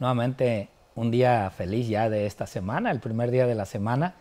nuevamente un día feliz ya de esta semana, el primer día de la semana,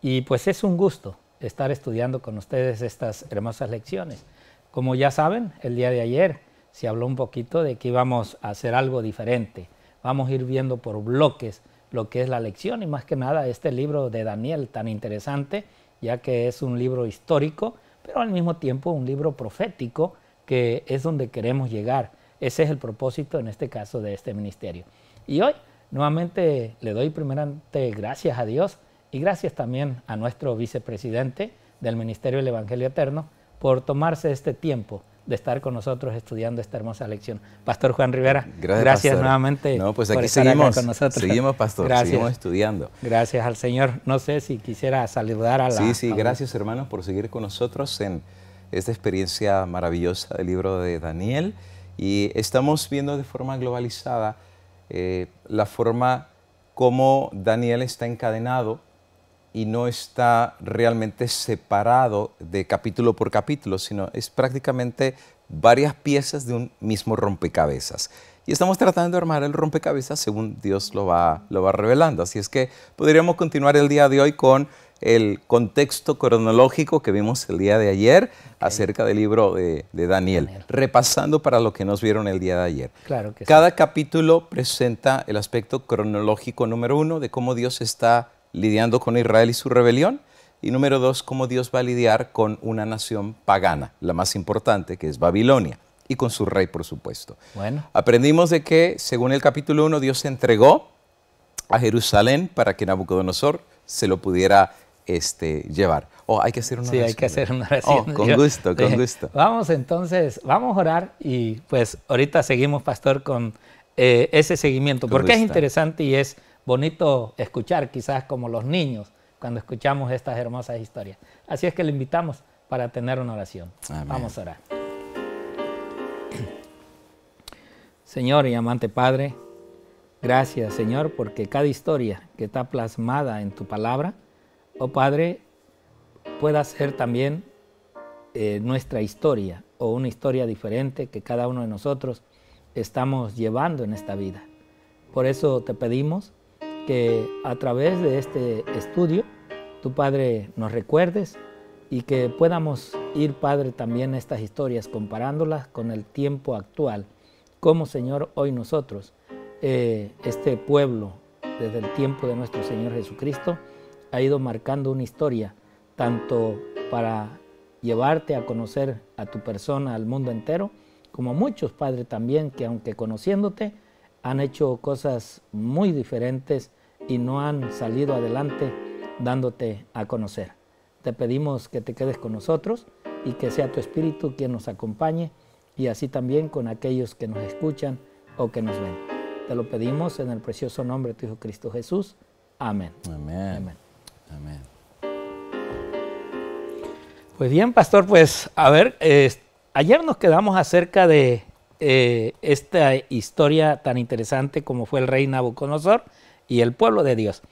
y pues es un gusto estar estudiando con ustedes estas hermosas lecciones. Como ya saben, el día de ayer se habló un poquito de que íbamos a hacer algo diferente. Vamos a ir viendo por bloques lo que es la lección y más que nada este libro de Daniel tan interesante, ya que es un libro histórico, pero al mismo tiempo un libro profético que es donde queremos llegar ese es el propósito en este caso de este ministerio. Y hoy nuevamente le doy primeramente gracias a Dios y gracias también a nuestro vicepresidente del Ministerio del Evangelio Eterno por tomarse este tiempo de estar con nosotros estudiando esta hermosa lección. Pastor Juan Rivera, gracias, gracias nuevamente no, pues aquí seguimos, con nosotros. Seguimos, pastor, seguimos estudiando. Gracias al Señor. No sé si quisiera saludar a la... Sí, sí, gracias hermanos por seguir con nosotros en esta experiencia maravillosa del libro de Daniel. Y estamos viendo de forma globalizada eh, la forma como Daniel está encadenado y no está realmente separado de capítulo por capítulo, sino es prácticamente varias piezas de un mismo rompecabezas. Y estamos tratando de armar el rompecabezas según Dios lo va, lo va revelando. Así es que podríamos continuar el día de hoy con el contexto cronológico que vimos el día de ayer acerca del libro de, Daniel. Repasando para lo que nos vieron el día de ayer. Cada capítulo presenta el aspecto cronológico número uno de cómo Dios está lidiando con Israel y su rebelión. Y número dos, cómo Dios va a lidiar con una nación pagana, la más importante, que es Babilonia, y con su rey, por supuesto. Bueno. Aprendimos de que, según el capítulo 1, Dios se entregó a Jerusalén para que Nabucodonosor se lo pudiera este, llevar. Oh, hay que hacer una oración. hay que hacer una oh, oración. con gusto, con gusto. Vamos entonces, vamos a orar y pues ahorita seguimos, pastor, con eh, ese seguimiento, porque es interesante y es bonito escuchar, quizás como los niños, cuando escuchamos estas hermosas historias. Así es que le invitamos para tener una oración. Vamos a orar. Señor y amante Padre, gracias Señor porque cada historia que está plasmada en tu palabra, oh Padre, pueda ser también eh, nuestra historia o una historia diferente que cada uno de nosotros estamos llevando en esta vida. Por eso te pedimos que a través de este estudio, tu Padre nos recuerdes y que podamos ir, Padre, también estas historias, comparándolas con el tiempo actual, como Señor hoy nosotros, eh, este pueblo, desde el tiempo de nuestro Señor Jesucristo, ha ido marcando una historia, tanto para llevarte a conocer a tu persona, al mundo entero, como muchos padres también que aunque conociéndote, han hecho cosas muy diferentes y no han salido adelante dándote a conocer. Te pedimos que te quedes con nosotros y que sea tu espíritu quien nos acompañe y así también con aquellos que nos escuchan o que nos ven. Te lo pedimos en el precioso nombre de tu Hijo Cristo Jesús. Amén. Amén. Amén. Pues bien, pastor, pues a ver, ayer nos quedamos acerca de eh, esta historia tan interesante como fue el rey Nabucodonosor y el pueblo de Dios.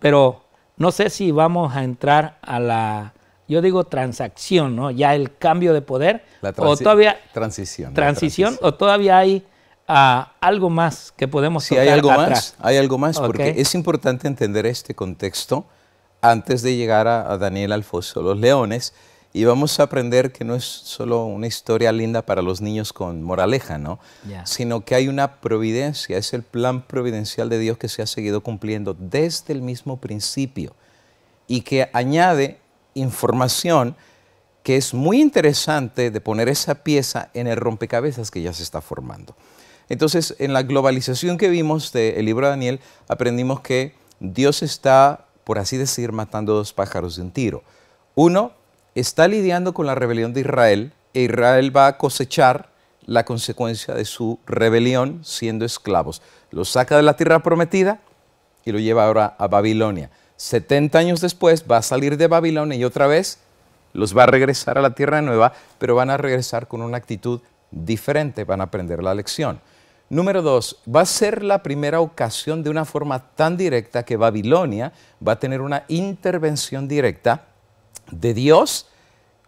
Pero no sé si vamos a entrar a la, yo digo transacción, ¿no? Ya el cambio de poder. La o todavía, transición. Transición, o todavía hay ah, algo más que podemos Sí, hay algo más, hay algo más, porque es importante entender este contexto antes de llegar a, Daniel Alfonso Los Leones, y vamos a aprender que no es solo una historia linda para los niños con moraleja, ¿no? Sino que hay una providencia, es el plan providencial de Dios que se ha seguido cumpliendo desde el mismo principio y que añade información que es muy interesante de poner esa pieza en el rompecabezas que ya se está formando. Entonces, en la globalización que vimos del libro de Daniel, aprendimos que Dios está por así decir, matando dos pájaros de un tiro. Uno, está lidiando con la rebelión de Israel e Israel va a cosechar la consecuencia de su rebelión siendo esclavos. Los saca de la tierra prometida y lo lleva ahora a Babilonia. 70 años después va a salir de Babilonia y otra vez los va a regresar a la tierra nueva, pero van a regresar con una actitud diferente, van a aprender la lección. Número dos, va a ser la primera ocasión de una forma tan directa que Babilonia va a tener una intervención directa de Dios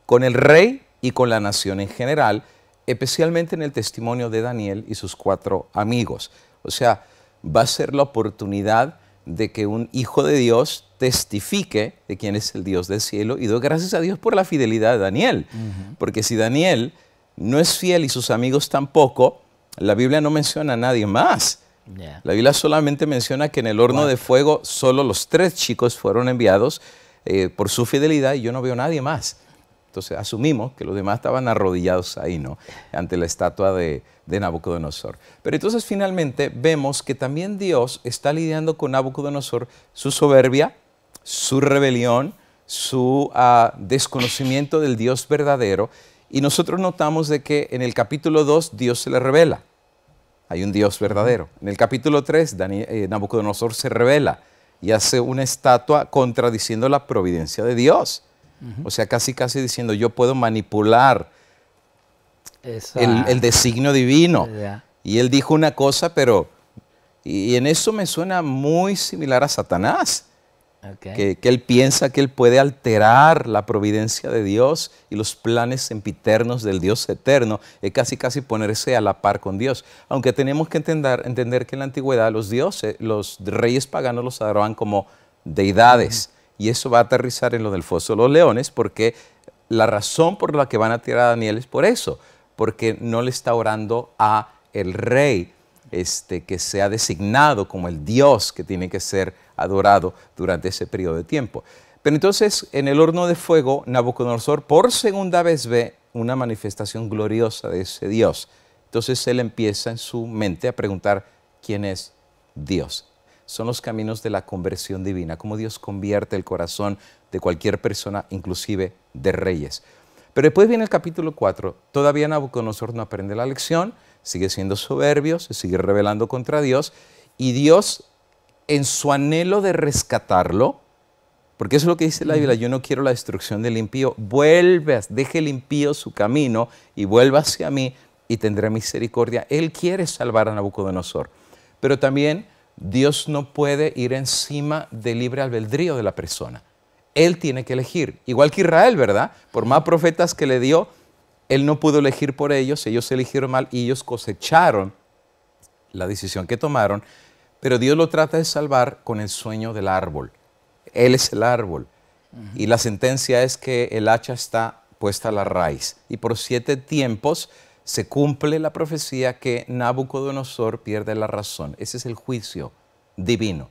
con el rey y con la nación en general, especialmente en el testimonio de Daniel y sus cuatro amigos. O sea, va a ser la oportunidad de que un hijo de Dios testifique de quién es el Dios del cielo y doy gracias a Dios por la fidelidad de Daniel, porque si Daniel no es fiel y sus amigos tampoco, la Biblia no menciona a nadie más. La Biblia solamente menciona que en el horno de fuego solo los tres chicos fueron enviados eh, por su fidelidad y yo no veo a nadie más. Entonces asumimos que los demás estaban arrodillados ahí, ¿no? Ante la estatua de, Nabucodonosor. Pero entonces finalmente vemos que también Dios está lidiando con Nabucodonosor su soberbia, su rebelión, su ah, desconocimiento del Dios verdadero y nosotros notamos de que en el capítulo 2 Dios se le revela. Hay un Dios verdadero. En el capítulo 3 eh, Nabucodonosor se revela y hace una estatua contradiciendo la providencia de Dios. O sea, casi casi diciendo yo puedo manipular el, designio divino. Y él dijo una cosa, pero... y en eso me suena muy similar a Satanás. Que, él piensa que él puede alterar la providencia de Dios y los planes sempiternos del Dios eterno. Es casi casi ponerse a la par con Dios. Aunque tenemos que entender, entender que en la antigüedad los dioses, los reyes paganos los adoraban como deidades. Y eso va a aterrizar en lo del foso de los leones porque la razón por la que van a tirar a Daniel es por eso. Porque no le está orando a el rey este, que sea designado como el Dios que tiene que ser adorado durante ese periodo de tiempo. Pero entonces en el horno de fuego, Nabucodonosor por segunda vez ve una manifestación gloriosa de ese Dios. Entonces él empieza en su mente a preguntar, ¿quién es Dios? Son los caminos de la conversión divina, cómo Dios convierte el corazón de cualquier persona, inclusive de reyes. Pero después viene el capítulo 4, todavía Nabucodonosor no aprende la lección, sigue siendo soberbio, se sigue rebelando contra Dios, y Dios en su anhelo de rescatarlo, porque eso es lo que dice la Biblia, yo no quiero la destrucción del impío, vuelve, deje el impío su camino y vuelva hacia mí y tendré misericordia. Él quiere salvar a Nabucodonosor, pero también Dios no puede ir encima del libre albedrío de la persona. Él tiene que elegir, igual que Israel, ¿verdad? Por más profetas que le dio, él no pudo elegir por ellos, ellos eligieron mal y ellos cosecharon la decisión que tomaron pero Dios lo trata de salvar con el sueño del árbol. Él es el árbol. Y la sentencia es que el hacha está puesta a la raíz. Y por siete tiempos se cumple la profecía que Nabucodonosor pierde la razón. Ese es el juicio divino.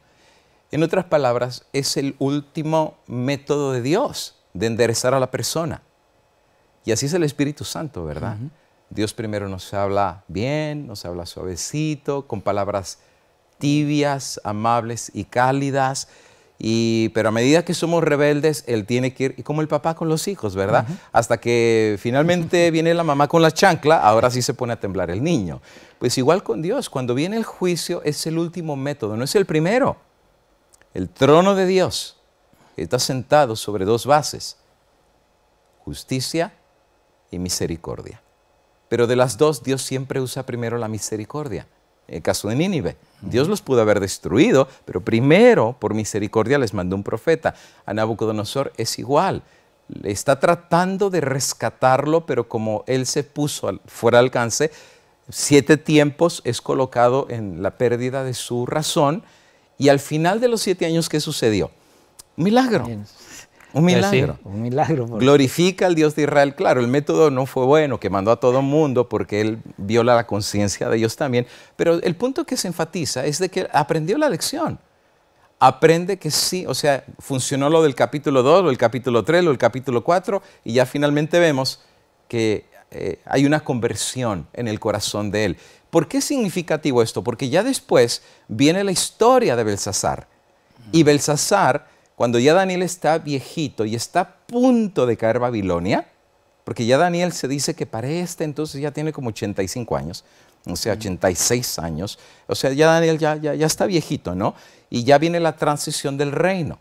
En otras palabras, es el último método de Dios de enderezar a la persona. Y así es el Espíritu Santo, ¿verdad? Dios primero nos habla bien, nos habla suavecito, con palabras tibias, amables y cálidas. Y, pero a medida que somos rebeldes, él tiene que ir, y como el papá con los hijos, ¿verdad? Hasta que finalmente viene la mamá con la chancla, ahora sí se pone a temblar el niño. Pues igual con Dios, cuando viene el juicio es el último método, no es el primero. El trono de Dios está sentado sobre dos bases, justicia y misericordia. Pero de las dos, Dios siempre usa primero la misericordia el eh, caso de Nínive. Dios los pudo haber destruido, pero primero, por misericordia, les mandó un profeta. A Nabucodonosor es igual. Está tratando de rescatarlo, pero como él se puso fuera de alcance, siete tiempos es colocado en la pérdida de su razón. Y al final de los siete años, ¿qué sucedió? Milagro. Pues Un milagro. Glorifica al Dios de Israel. Claro, el método no fue bueno, que mandó a todo mundo porque él viola la conciencia de ellos también. Pero el punto que se enfatiza es de que aprendió la lección. Aprende que sí, o sea, funcionó lo del capítulo 2, lo del capítulo 3, lo del capítulo 4, y ya finalmente vemos que eh, hay una conversión en el corazón de él. ¿Por qué es significativo esto? Porque ya después viene la historia de Belsasar. Y Belsasar cuando ya Daniel está viejito y está a punto de caer Babilonia, porque ya Daniel se dice que para este entonces ya tiene como 85 años, o sea, 86 años, o sea, ya Daniel ya, ya, está viejito, ¿no? Y ya viene la transición del reino.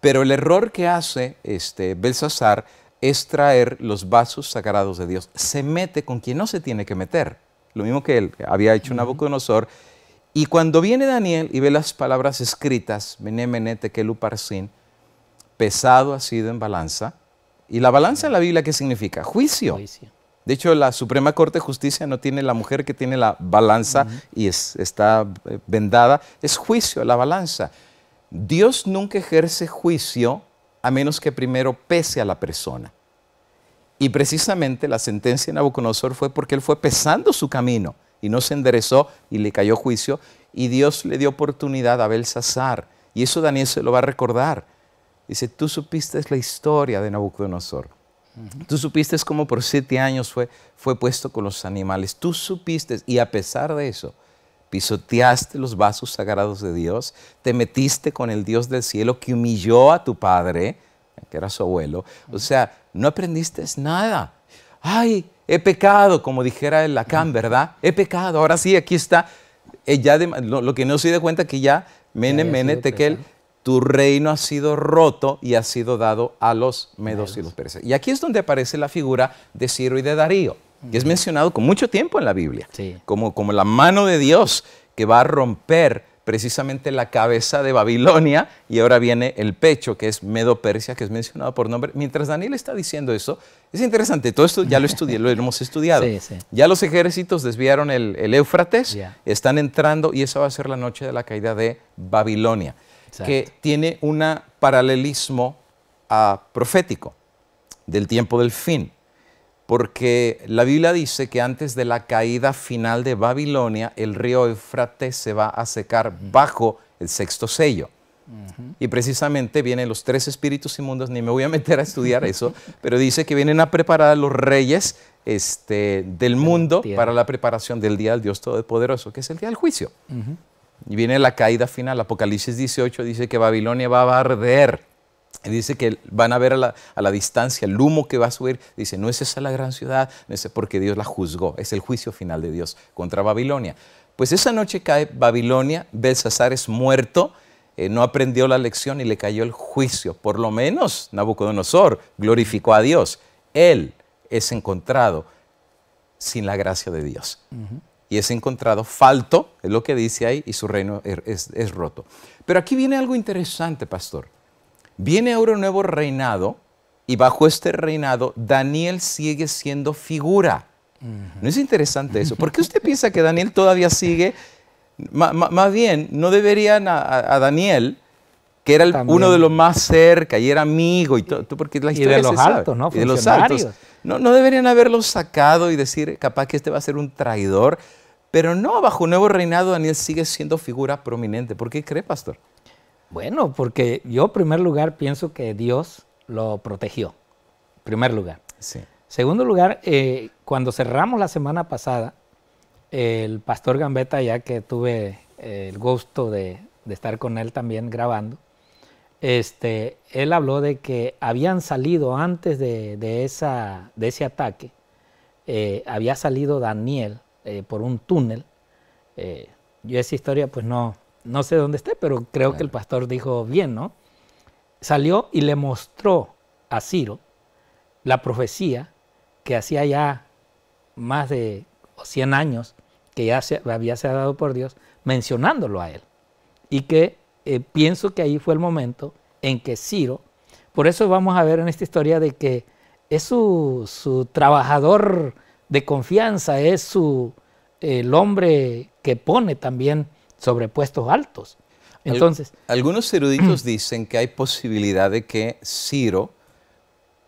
Pero el error que hace este Belsasar es traer los vasos sagrados de Dios. Se mete con quien no se tiene que meter. Lo mismo que él había hecho Nabucodonosor. Y cuando viene Daniel y ve las palabras escritas, pesado ha sido en balanza. ¿Y la balanza en la Biblia qué significa? Juicio. De hecho, la Suprema Corte de Justicia no tiene la mujer que tiene la balanza y está eh, vendada. Es juicio, la balanza. Dios nunca ejerce juicio a menos que primero pese a la persona. Y precisamente la sentencia de Nabucodonosor fue porque él fue pesando su camino y no se enderezó y le cayó juicio. Y Dios le dio oportunidad a Belsasar. Y eso Daniel se lo va a recordar. Dice, tú supiste la historia de Nabucodonosor. Tú supiste cómo por siete años fue, fue puesto con los animales. Tú supiste, y a pesar de eso, pisoteaste los vasos sagrados de Dios, te metiste con el Dios del cielo que humilló a tu padre, que era su abuelo. O sea, no aprendiste nada. Ay, he pecado, como dijera el Lacan, ¿verdad? He pecado, ahora sí, aquí está. Eh, lo, que no se de cuenta que ya, mene, mene, tekel, tu reino ha sido roto y ha sido dado a los medos y los persas. Y aquí es donde aparece la figura de Ciro y de Darío, que es mencionado con mucho tiempo en la Biblia, como, como la mano de Dios que va a romper precisamente la cabeza de Babilonia y ahora viene el pecho, que es Medo-Persia, que es mencionado por nombre. Mientras Daniel está diciendo eso, es interesante, todo esto ya lo estudié, lo hemos estudiado. Ya los ejércitos desviaron el, Éufrates, están entrando y esa va a ser la noche de la caída de Babilonia, que tiene un paralelismo ah, profético del tiempo del fin porque la Biblia dice que antes de la caída final de Babilonia, el río Eufrates se va a secar bajo el sexto sello. Y precisamente vienen los tres espíritus inmundos, ni me voy a meter a estudiar eso, pero dice que vienen a preparar a los reyes este, del mundo para la preparación del día del Dios Todopoderoso, que es el día del juicio. Y viene la caída final. Apocalipsis 18 dice que Babilonia va a arder dice que van a ver a la, distancia el humo que va a subir. Dice, no es esa la gran ciudad, no es porque Dios la juzgó. Es el juicio final de Dios contra Babilonia. Pues esa noche cae Babilonia, Belsasar es muerto, eh, no aprendió la lección y le cayó el juicio. Por lo menos Nabucodonosor glorificó a Dios. Él es encontrado sin la gracia de Dios. Y es encontrado falto, es lo que dice ahí, y su reino er, es, es roto. Pero aquí viene algo interesante, pastor. Viene ahora un nuevo reinado y bajo este reinado Daniel sigue siendo figura. ¿No es interesante eso? ¿Por qué usted piensa que Daniel todavía sigue? más bien, no deberían a, Daniel, que era uno de los más cerca y era amigo y todo, porque la historia de los altos, ¿no? de los No, no deberían haberlo sacado y decir, capaz que este va a ser un traidor. Pero no, bajo un nuevo reinado Daniel sigue siendo figura prominente. ¿Por qué cree, pastor? Bueno, porque yo en primer lugar pienso que Dios lo protegió, en primer lugar. Sí. Segundo lugar, eh, cuando cerramos la semana pasada, el pastor Gambetta, ya que tuve eh, el gusto de, estar con él también grabando, este, él habló de que habían salido antes de, ese ataque, eh, había salido Daniel por un túnel. yo esa historia pues no, no sé dónde esté, pero creo que el pastor dijo bien, ¿no? Salió y le mostró a Ciro la profecía que hacía ya más de 100 años que ya se, había sido dado por Dios, mencionándolo a él. Y que eh, pienso que ahí fue el momento en que Ciro, por eso vamos a ver en esta historia de que es su, trabajador de confianza, es su, el hombre que pone también sobre puestos altos. Entonces, algunos eruditos dicen que hay posibilidad de que Ciro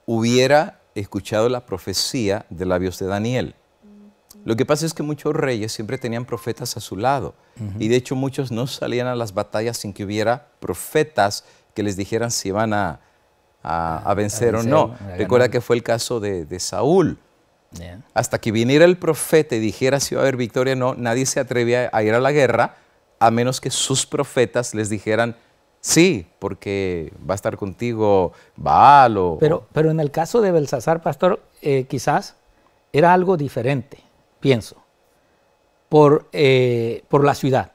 hubiera escuchado la profecía de labios de Daniel. Mm. Lo que pasa es que muchos reyes siempre tenían profetas a su lado y de hecho muchos no salían a las batallas sin que hubiera profetas que les dijeran si iban a, ah, vencer, o no. Recuerda que fue el caso de, Saúl. Hasta que viniera el profeta y dijera si iba a haber victoria o no, nadie se atrevía a ir a la guerra a menos que sus profetas les dijeran, sí, porque va a estar contigo Baal o... Pero, pero en el caso de Belsasar, pastor, eh, quizás era algo diferente, pienso, por, eh, por la ciudad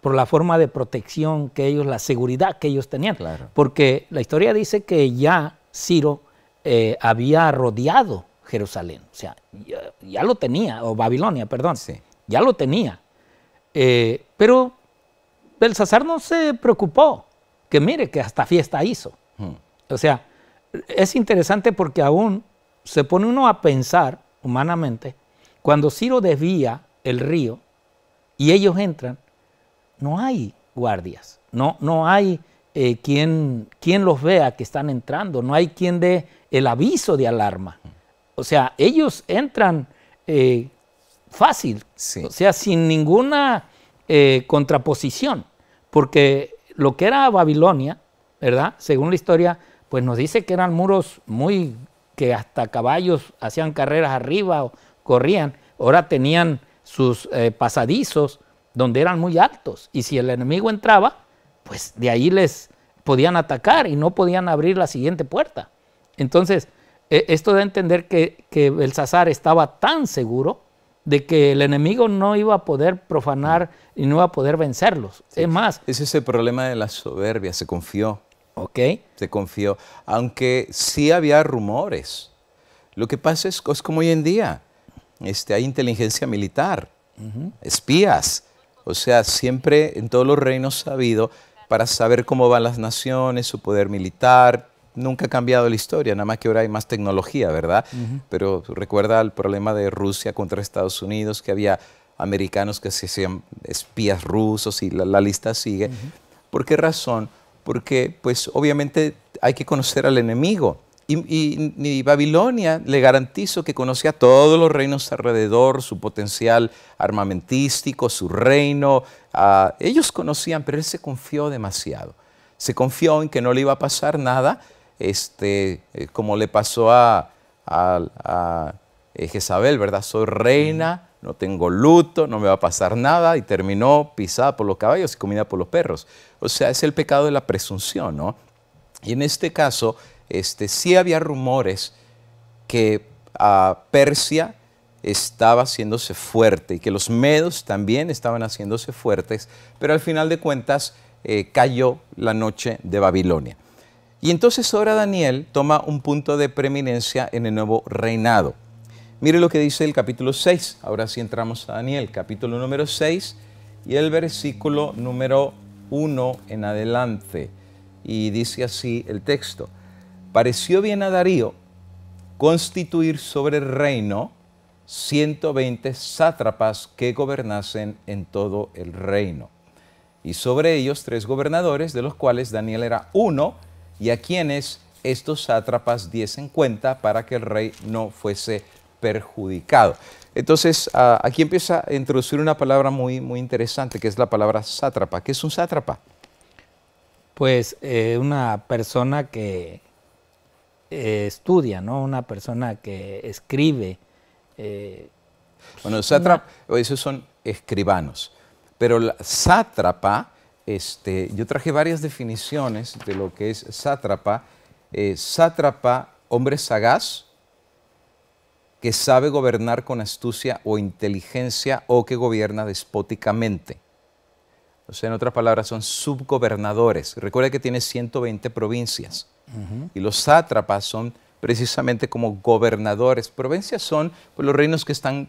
por la forma de protección que ellos, la seguridad que ellos tenían. Porque la historia dice que ya Ciro eh, había rodeado Jerusalén, o sea, ya, lo tenía, o Babilonia, perdón, ya lo tenía. Eh, pero Belsasar no se preocupó, que mire que hasta fiesta hizo. Hmm. O sea, es interesante porque aún se pone uno a pensar humanamente, cuando Ciro desvía el río y ellos entran, no hay guardias, no, no hay eh, quien, quien, los vea que están entrando, no hay quien dé el aviso de alarma. Hmm. O sea, ellos entran eh, fácil, o sea, sin ninguna eh, contraposición, porque lo que era Babilonia, ¿verdad? Según la historia, pues nos dice que eran muros muy que hasta caballos hacían carreras arriba o corrían, ahora tenían sus eh, pasadizos donde eran muy altos y si el enemigo entraba, pues de ahí les podían atacar y no podían abrir la siguiente puerta. Entonces, e, esto da a entender que, que Belsasar estaba tan seguro de que el enemigo no iba a poder profanar y no iba a poder vencerlos. Es más. Ese es el problema de la soberbia, se confió. Ok. Se confió. Aunque sí había rumores. Lo que pasa es, es como hoy en día. Este, hay inteligencia militar, espías. O sea, siempre en todos los reinos ha habido, para saber cómo van las naciones, su poder militar, nunca ha cambiado la historia, nada más que ahora hay más tecnología, ¿verdad? Pero recuerda el problema de Rusia contra Estados Unidos, que había americanos que se hacían espías rusos y la, lista sigue. ¿Por qué razón? Porque pues obviamente hay que conocer al enemigo. Y, y, Babilonia le garantizo que conocía todos los reinos alrededor, su potencial armamentístico, su reino. Ah, ellos conocían, pero él se confió demasiado. Se confió en que no le iba a pasar nada, este, eh, como le pasó a, eh, Jezabel, ¿verdad? Soy reina, no tengo luto, no me va a pasar nada, y terminó pisada por los caballos y comida por los perros. O sea, es el pecado de la presunción, ¿no? Y en este caso, este, sí había rumores que a ah, Persia estaba haciéndose fuerte y que los medos también estaban haciéndose fuertes, pero al final de cuentas eh, cayó la noche de Babilonia. Y entonces ahora Daniel toma un punto de preeminencia en el nuevo reinado. Mire lo que dice el capítulo 6. Ahora sí entramos a Daniel, capítulo número 6 y el versículo número 1 en adelante. Y dice así el texto. Pareció bien a Darío constituir sobre el reino 120 sátrapas que gobernasen en todo el reino. Y sobre ellos tres gobernadores, de los cuales Daniel era uno, y a quienes estos sátrapas diesen cuenta para que el rey no fuese perjudicado. Entonces, ah, aquí empieza a introducir una palabra muy, muy interesante, que es la palabra sátrapa. ¿Qué es un sátrapa? Pues eh, una persona que eh, estudia, ¿no? Una persona que escribe. Eh, bueno, sátrapa, esos son escribanos. Pero el sátrapa este, yo traje varias definiciones de lo que es sátrapa. Eh, sátrapa, hombre sagaz, que sabe gobernar con astucia o inteligencia o que gobierna despóticamente. O sea, en otras palabras, son subgobernadores. Recuerda que tiene 120 provincias y los sátrapas son precisamente como gobernadores. Provincias son pues, los reinos que están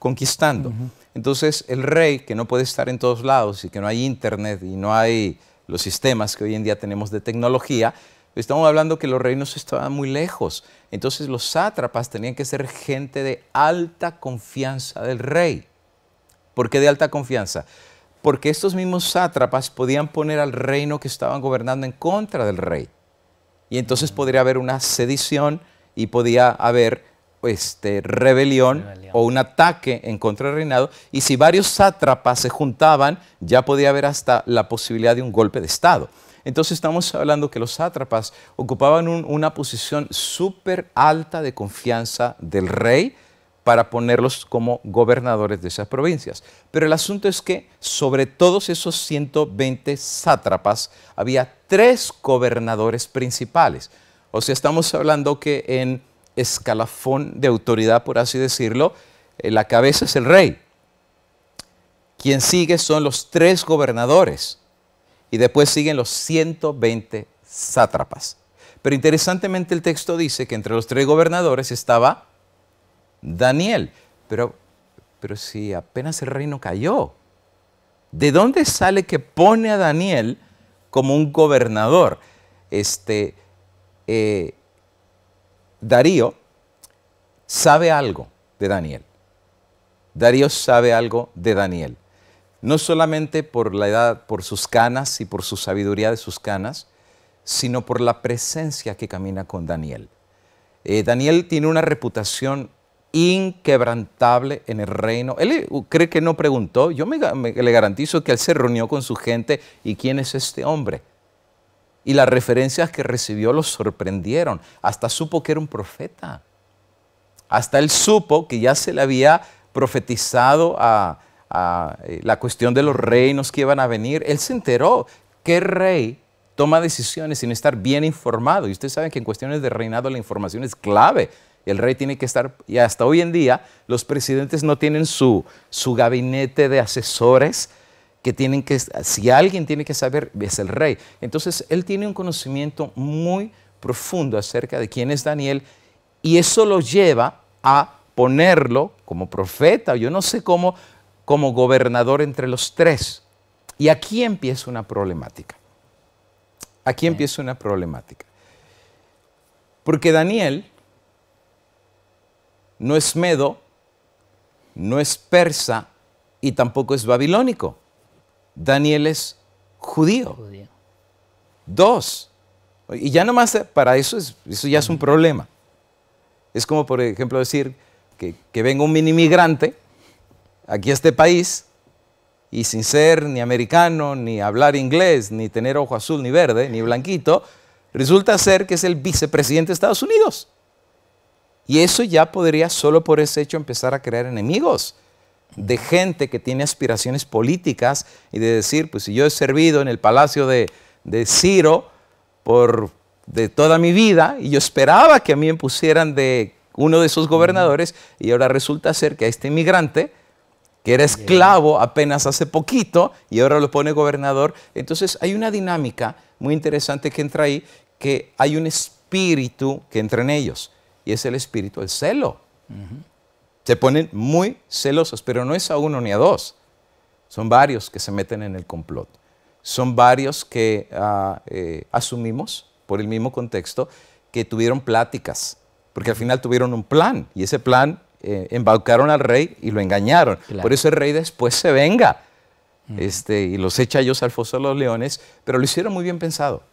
conquistando. Entonces el rey, que no puede estar en todos lados y que no hay internet y no hay los sistemas que hoy en día tenemos de tecnología, estamos hablando que los reinos estaban muy lejos. Entonces los sátrapas tenían que ser gente de alta confianza del rey. ¿Por qué de alta confianza? Porque estos mismos sátrapas podían poner al reino que estaban gobernando en contra del rey. Y entonces podría haber una sedición y podía haber este, rebelión, o un ataque en contra del reinado, y si varios sátrapas se juntaban, ya podía haber hasta la posibilidad de un golpe de Estado. Entonces estamos hablando que los sátrapas ocupaban una posición súper alta de confianza del rey para ponerlos como gobernadores de esas provincias. Pero el asunto es que sobre todos esos 120 sátrapas había tres gobernadores principales. O sea, estamos hablando que en escalafón de autoridad, por así decirlo, eh, la cabeza es el rey. Quien sigue son los tres gobernadores y después siguen los 120 sátrapas. Pero interesantemente el texto dice que entre los tres gobernadores estaba Daniel. Pero, pero si apenas el reino cayó, ¿de dónde sale que pone a Daniel como un gobernador? Este, eh, Darío sabe algo de Daniel. Darío sabe algo de Daniel. No solamente por la edad, por sus canas y por su sabiduría de sus canas, sino por la presencia que camina con Daniel. Eh, Daniel tiene una reputación inquebrantable en el reino. Él eh, cree que no preguntó. Yo le garantizo que él se reunió con su gente y quién es este hombre. Y las referencias que recibió lo sorprendieron. Hasta supo que era un profeta. Hasta él supo que ya se le había profetizado a, eh, la cuestión de los reinos que iban a venir. Él se enteró qué rey toma decisiones sin estar bien informado. Y ustedes saben que en cuestiones de reinado la información es clave. El rey tiene que estar, y hasta hoy en día los presidentes no tienen su gabinete de asesores que tienen que, si alguien tiene que saber, es el rey. Entonces, él tiene un conocimiento muy profundo acerca de quién es Daniel y eso lo lleva a ponerlo como profeta, o yo no sé cómo, como gobernador entre los tres. Y aquí empieza una problemática. Aquí empieza una problemática. Porque Daniel no es medo, no es persa y tampoco es babilónico. Daniel es judío. Dos. Y ya nomás eh, para eso, es, eso ya es un problema. Es como, por ejemplo, decir que, que venga un mini migrante aquí a este país y sin ser ni americano, ni hablar inglés, ni tener ojo azul, ni verde, ni blanquito, resulta ser que es el vicepresidente de Estados Unidos. Y eso ya podría solo por ese hecho empezar a crear enemigos de gente que tiene aspiraciones políticas y de decir, pues si yo he servido en el palacio de, Ciro por de toda mi vida y yo esperaba que a mí me pusieran de uno de sus gobernadores y ahora resulta ser que a este inmigrante que era esclavo apenas hace poquito y ahora lo pone gobernador. Entonces hay una dinámica muy interesante que entra ahí, que hay un espíritu que entra en ellos y es el espíritu del celo. Se ponen muy celosos, pero no es a uno ni a dos. Son varios que se meten en el complot. Son varios que ah, eh, asumimos, por el mismo contexto, que tuvieron pláticas, porque al final tuvieron un plan y ese plan eh, embaucaron al rey y lo engañaron. Por eso el rey después se venga este, y los echa ellos al foso de los leones, pero lo hicieron muy bien pensado.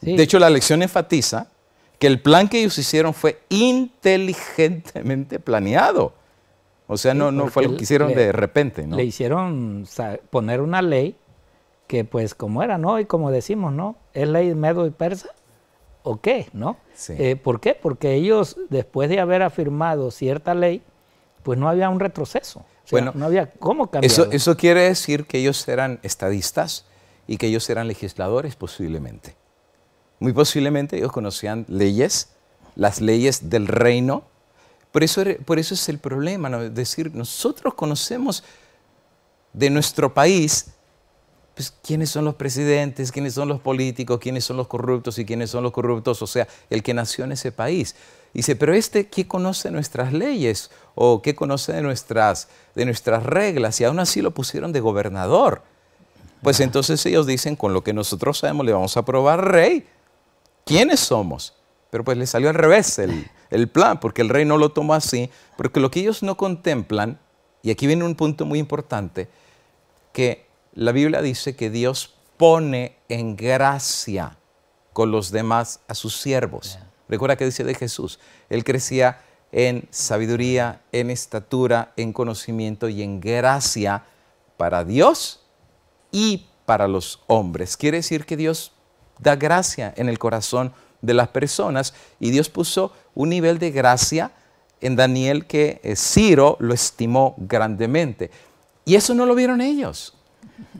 De hecho, la lección enfatiza que el plan que ellos hicieron fue inteligentemente planeado. O sea, no, no fue lo que hicieron de repente, ¿no? Le hicieron poner una ley que pues como era, ¿no? Y como decimos, ¿no? ¿Es ley medo y persa? ¿O qué? ¿No? Eh, ¿Por qué? Porque ellos, después de haber afirmado cierta ley, pues no había un retroceso. bueno, no había cómo cambiar. eso quiere decir que ellos eran estadistas y que ellos eran legisladores posiblemente. Muy posiblemente ellos conocían leyes, las leyes del reino, por eso, er, por eso es el problema, ¿no? es decir, nosotros conocemos de nuestro país pues, quiénes son los presidentes, quiénes son los políticos, quiénes son los corruptos y quiénes son los corruptos, o sea, el que nació en ese país. Dice, pero este, ¿qué conoce nuestras leyes? ¿O qué conoce de nuestras, de nuestras reglas? Y aún así lo pusieron de gobernador. Pues entonces ellos dicen, con lo que nosotros sabemos le vamos a probar rey. ¿Quiénes somos? Pero pues le salió al revés el, el plan, porque el rey no lo tomó así, porque lo que ellos no contemplan, y aquí viene un punto muy importante, que la Biblia dice que Dios pone en gracia con los demás a sus siervos. Recuerda que dice de Jesús, él crecía en sabiduría, en estatura, en conocimiento y en gracia para Dios y para los hombres. Quiere decir que Dios da gracia en el corazón de las personas y Dios puso un nivel de gracia en Daniel que eh, Ciro lo estimó grandemente. Y eso no lo vieron ellos.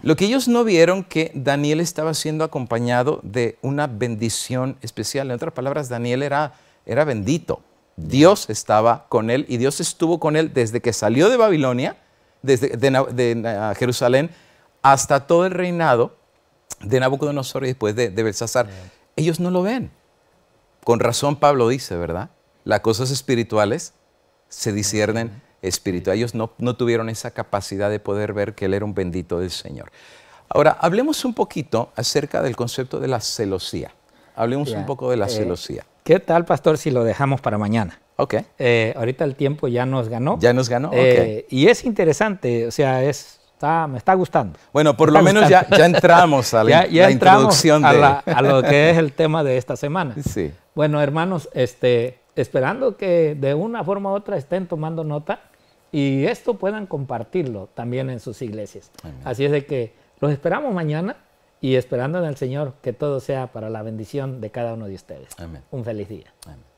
Lo que ellos no vieron que Daniel estaba siendo acompañado de una bendición especial. En otras palabras, Daniel era, era bendito. Dios estaba con él y Dios estuvo con él desde que salió de Babilonia, desde de, Jerusalén, hasta todo el reinado de Nabucodonosor y después de, de Belsasar. Ellos no lo ven. Con razón Pablo dice, ¿verdad? Las cosas espirituales se disciernen espiritual. Ellos no, no tuvieron esa capacidad de poder ver que Él era un bendito del Señor. Ahora, hablemos un poquito acerca del concepto de la celosía. Hablemos un poco de la eh, celosía. ¿Qué tal, pastor, si lo dejamos para mañana? Ok. Eh, ahorita el tiempo ya nos ganó. Ya nos ganó, eh, y es interesante, o sea, es me está gustando. Bueno, por lo menos ya, ya, entramos a la, introducción a, lo que es el tema de esta semana. Sí. Bueno, hermanos, este, esperando que de una forma u otra estén tomando nota y esto puedan compartirlo también en sus iglesias. Así es de que los esperamos mañana y esperando en el Señor que todo sea para la bendición de cada uno de ustedes. Amén. Un feliz día. Amén.